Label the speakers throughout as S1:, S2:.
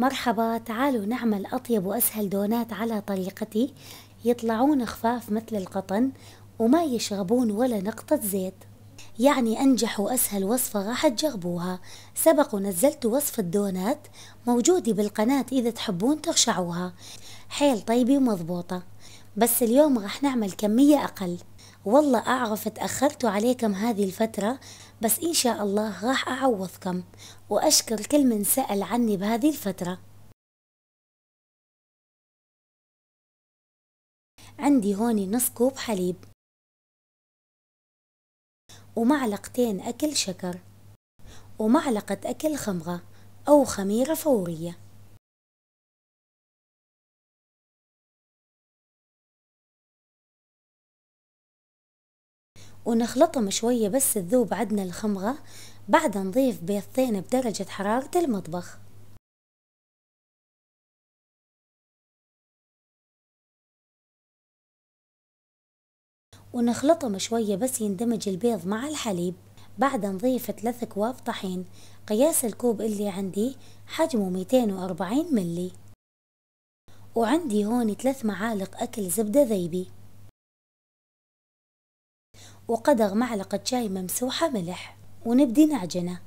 S1: مرحبا تعالوا نعمل أطيب وأسهل دونات على طريقتي يطلعون خفاف مثل القطن وما يشربون ولا نقطة زيت يعني أنجح وأسهل وصفة راح تجربوها سبق ونزلت وصفة دونات موجودة بالقناة إذا تحبون ترشعوها حيل طيبة ومضبوطة بس اليوم راح نعمل كمية أقل والله أعرف تأخرت عليكم هذه الفترة بس إن شاء الله راح أعوضكم وأشكر كل من سأل عني بهذه الفترة عندي هون نص كوب حليب ومعلقتين أكل شكر ومعلقة أكل خمرة أو خميرة فورية ونخلطهم شوية بس تذوب عدنا الخمغة بعدها نضيف بيضتين بدرجة حرارة المطبخ ونخلطهم شوية بس يندمج البيض مع الحليب بعدها نضيف ثلاث أكواب طحين قياس الكوب اللي عندي حجمه 240 ملي وعندي هون ثلاث معالق أكل زبدة ذيبي وقدغ معلقة شاي ممسوحة
S2: ملح ونبدي نعجنه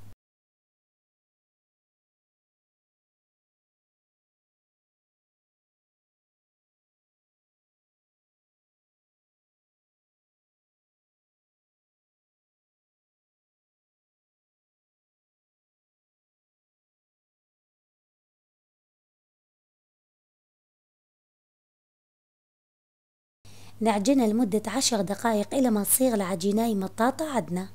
S2: نعجنها لمدة عشر دقائق إلى ما تصير العجيناي مطاطة عدنا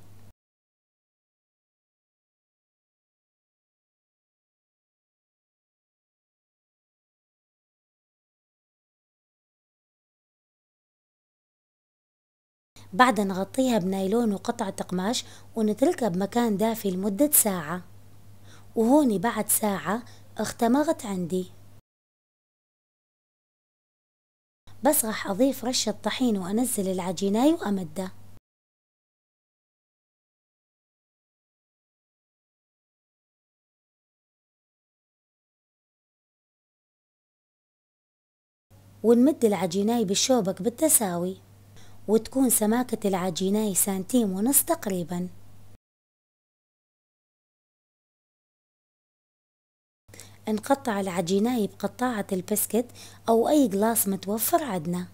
S1: بعد نغطيها بنايلون وقطعة قماش ونتركها بمكان دافي لمدة ساعة وهوني بعد ساعة اختمرت عندي بس راح أضيف
S2: رشة طحين وأنزل العجيناي وأمده
S1: ونمد العجيناي بالشوبك بالتساوي وتكون سماكة العجيناي سنتيم ونص تقريباً
S2: نقطع العجينة بقطاعة البسكت أو أي قلاص متوفر عندنا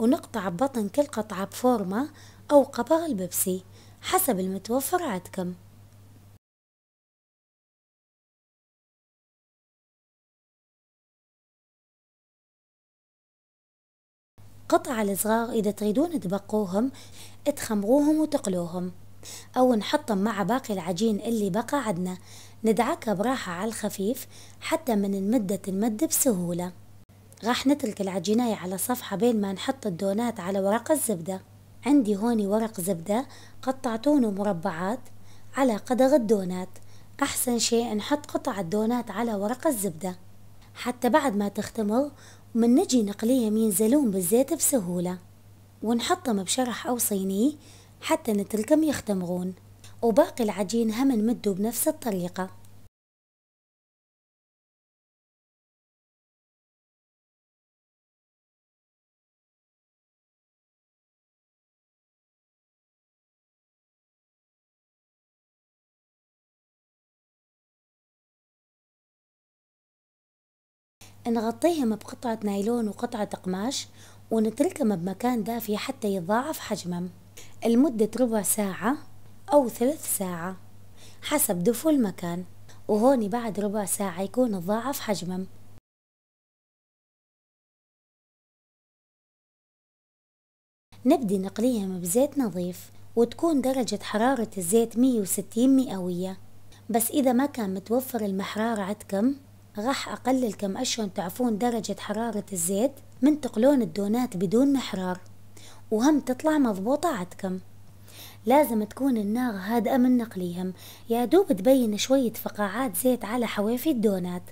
S2: ونقطع بطن كل قطعة بفورمة أو قبغ البيبسي حسب المتوفر عندكم القطع
S1: الصغار إذا تريدون تبقوهم تخمروهم وتقلوهم أو نحطهم مع باقي العجين اللي بقى عدنا ندعكها براحة على الخفيف حتى من المدة المد بسهولة راح نترك العجيناية على صفحة بين ما نحط الدونات على ورق الزبدة عندي هوني ورق زبدة قطعتونه مربعات على قدر الدونات أحسن شيء نحط قطع الدونات على ورق الزبدة حتى بعد ما تختمر ومن نجي نقليهم ينزلون بالزيت بسهولة ونحطهم بشرح أو صيني حتى نتركهم يختمرون وباقي العجين هم نمده بنفس الطريقة نغطيهم بقطعة نايلون وقطعة قماش ونتركهم بمكان دافي حتى يتضاعف حجمهم لمدة ربع ساعة أو ثلث ساعة حسب دفو المكان وهوني بعد ربع ساعة يكون تضاعف حجمهم نبدي نقليهم بزيت نظيف وتكون درجة حرارة الزيت 160 مئوية بس إذا ما كان متوفر المحرار عندكم راح أقلل كم أشهر تعرفون درجة حرارة الزيت من تقلون الدونات بدون محرار وهم تطلع مضبوطة عدكم لازم تكون النار هادئة من نقليهم يا دوب تبين شوية فقاعات زيت على حوافي الدونات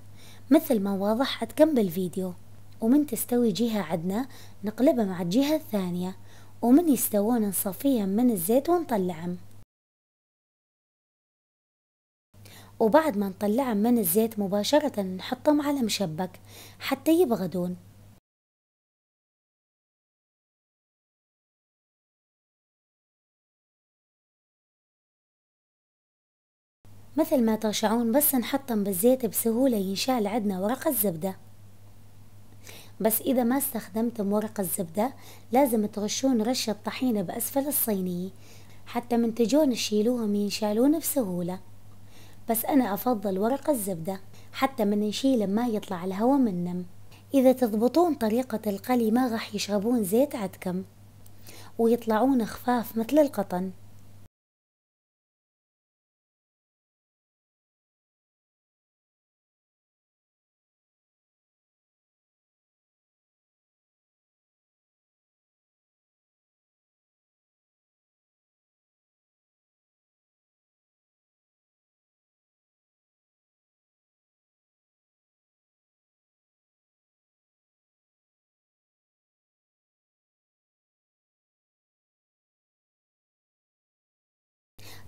S1: مثل ما واضح عدكم بالفيديو ومن تستوي جهة عدنا نقلبها مع الجهة الثانية ومن يستوون نصفيهم من الزيت ونطلعهم وبعد ما نطلعهم من الزيت مباشرة نحطهم
S2: على مشبك حتى يبغدون
S1: مثل ما ترشعون بس نحطهم بالزيت بسهولة ينشال عندنا ورق الزبدة بس إذا ما استخدمتم ورق الزبدة لازم ترشون رشة طحينة بأسفل الصينية حتى من تجون تشيلوهم ينشالون بسهولة بس أنا أفضل ورق الزبدة حتى من نشيله ما يطلع الهواء منهم إذا تضبطون طريقة القلي ما راح يشربون زيت عدكم ويطلعون خفاف مثل القطن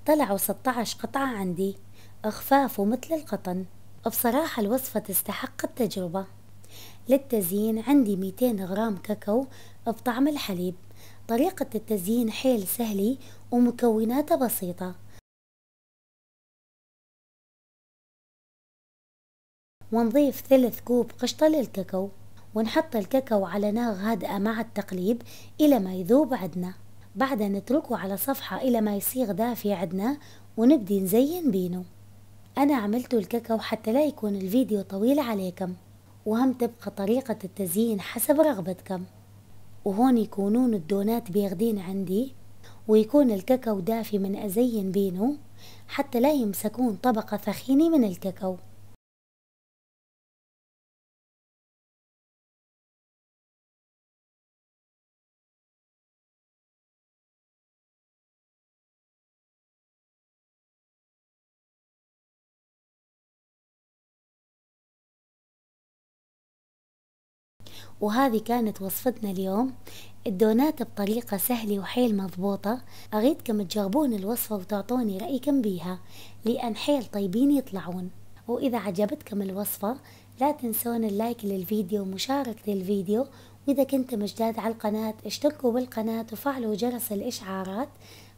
S1: طلعوا 16 قطعة عندي أخفاف ومثل القطن بصراحة الوصفة تستحق التجربة للتزيين عندي 200 غرام كاكاو بطعم الحليب طريقة التزيين حيل سهلة ومكوناته بسيطة ونضيف ثلث كوب قشطة للكاكاو ونحط الكاكاو على نار هادئة مع التقليب إلى ما يذوب عدنا بعدها نتركه على صفحة إلى ما يصيغ دافي عدنا ونبدي نزين بينه أنا عملته الكاكاو حتى لا يكون الفيديو طويل عليكم وهم تبقى طريقة التزيين حسب رغبتكم وهون يكونون الدونات بياخدين عندي ويكون الكاكاو دافي من أزين بينه حتى لا يمسكون طبقة ثخينة من الكاكاو وهذه كانت وصفتنا اليوم الدونات بطريقة سهلة وحيل مضبوطة أريدكم تجربون الوصفة وتعطوني رأيكم بيها لأن حيل طيبين يطلعون وإذا عجبتكم الوصفة لا تنسون اللايك للفيديو ومشاركة الفيديو وإذا كنتم جداد على القناة اشتركوا بالقناة وفعلوا جرس الإشعارات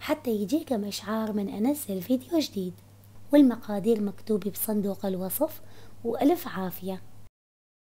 S1: حتى يجيكم إشعار من أنزل فيديو جديد والمقادير مكتوبة بصندوق الوصف وألف عافية